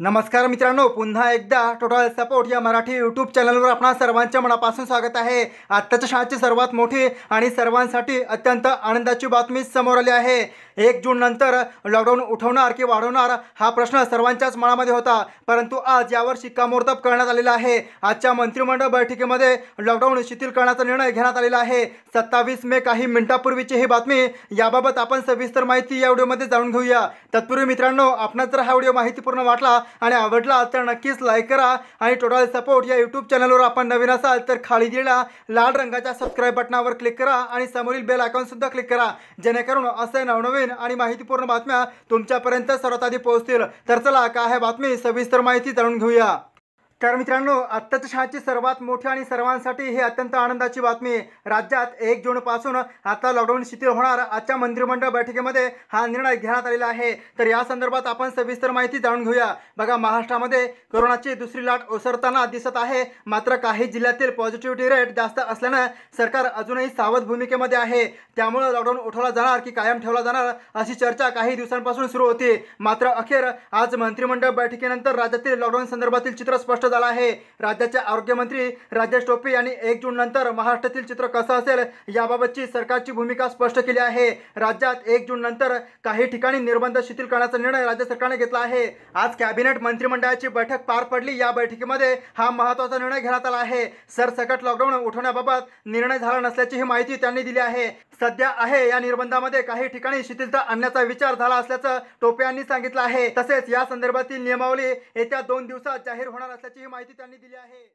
नमस्कार मित्रांनो पुन्हा एकदा टोटल सपोर्ट या मराठी यूट्यूब चॅनलवर आपणा सर्वांच्या मनापासून स्वागत आहे आत्ताच्या शाळेची सर्वात मोठी आणि सर्वांसाठी अत्यंत आनंदाची बातमी समोर आली आहे एक जून नंतर लॉकडाऊन उठवणार की वाढवणार हा प्रश्न सर्वांच्याच मनामध्ये होता परंतु आज यावर शिक्कामोर्तब करण्यात आलेला आहे आजच्या मंत्रिमंडळ बैठकीमध्ये लॉकडाऊन शिथिल करण्याचा निर्णय घेण्यात आलेला आहे सत्तावीस मे काही मिनिटापूर्वीची ही बातमी याबाबत आपण सविस्तर माहिती या व्हिडिओमध्ये जाणून घेऊया तत्पूर्वी मित्रांनो आपणच जर हा व्हिडिओ माहितीपूर्ण वाटला आणि आवडला तर नक्कीच लाईक करा आणि टोटल सपोर्ट या युट्यूब चॅनलवर आपण नवीन असाल तर खाली दिला लाल रंगाच्या सबस्क्राईब बटनावर क्लिक करा आणि समोरील बेल सुद्धा क्लिक करा जेणेकरून असे नवनवीन आणि माहितीपूर्ण बातम्या तुमच्यापर्यंत सर्वात आधी पोहोचतील तर चला काय आहे बातमी सविस्तर माहिती जाणून घेऊया तर मित्रांनो आत्ताच्या शाळेची सर्वात मोठी आणि सर्वांसाठी ही अत्यंत आनंदाची बातमी राज्यात एक जूनपासून आता लॉकडाऊन शिथिल होणार आजच्या मंत्रिमंडळ बैठकीमध्ये हा निर्णय घेण्यात आलेला आहे तर या संदर्भात आपण सविस्तर माहिती जाणून घेऊया बघा महाराष्ट्रामध्ये कोरोनाची दुसरी लाट ओसरताना दिसत आहे मात्र काही जिल्ह्यातील पॉझिटिव्हिटी रेट जास्त असल्यानं सरकार अजूनही सावध भूमिकेमध्ये आहे त्यामुळे लॉकडाऊन उठवला जाणार की कायम ठेवला जाणार अशी चर्चा काही दिवसांपासून सुरू होती मात्र अखेर आज मंत्रिमंडळ बैठकीनंतर राज्यातील लॉकडाऊन संदर्भातील चित्र स्पष्ट झाला आहे राज्याचे आरोग्यमंत्री राजेश टोपे यांनी एक नंतर महाराष्ट्रातील चित्र कसं असेल याबाबतची सरकारची भूमिका स्पष्ट केली आहे राज्यात एक जून नंतर काही ठिकाणी निर्बंध शिथिल करण्याचा निर्णय राज्य सरकारने घेतला आहे आज कॅबिनेट मंत्रिमंडळाची बैठक पार पडली या बैठकीमध्ये हा महत्वाचा निर्णय घेण्यात आला आहे सरसकट लॉकडाऊन उठवण्याबाबत निर्णय झाला नसल्याची ही माहिती त्यांनी दिली आहे सध्या आहे या निर्बंधामध्ये काही ठिकाणी शिथिलता आणण्याचा विचार झाला असल्याचं टोपे यांनी सांगितलं आहे तसेच या संदर्भातील नियमावली येत्या दोन दिवसात जाहीर होणार असल्याचीही माहिती त्यांनी दिली आहे